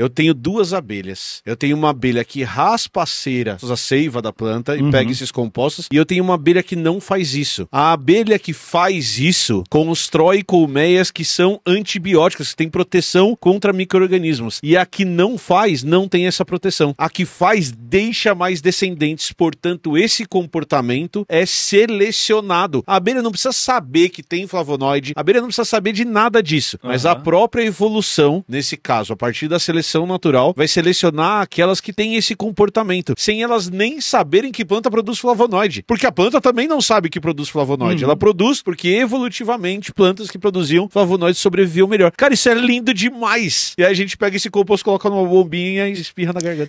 eu tenho duas abelhas. Eu tenho uma abelha que raspa a cera, a seiva da planta e uhum. pega esses compostos, e eu tenho uma abelha que não faz isso. A abelha que faz isso constrói colmeias que são antibióticas, que têm proteção contra micro-organismos. E a que não faz não tem essa proteção. A que faz deixa mais descendentes, portanto, esse comportamento é selecionado. A abelha não precisa saber que tem flavonoide, a abelha não precisa saber de nada disso, mas a própria evolução, nesse caso, a partir da seleção seleção natural vai selecionar aquelas que têm esse comportamento, sem elas nem saberem que planta produz flavonoide. Porque a planta também não sabe que produz flavonoide. Ela uhum. produz porque evolutivamente plantas que produziam flavonoide sobreviviam melhor. Cara, isso é lindo demais. E aí a gente pega esse composto, coloca numa bombinha e espirra na garganta.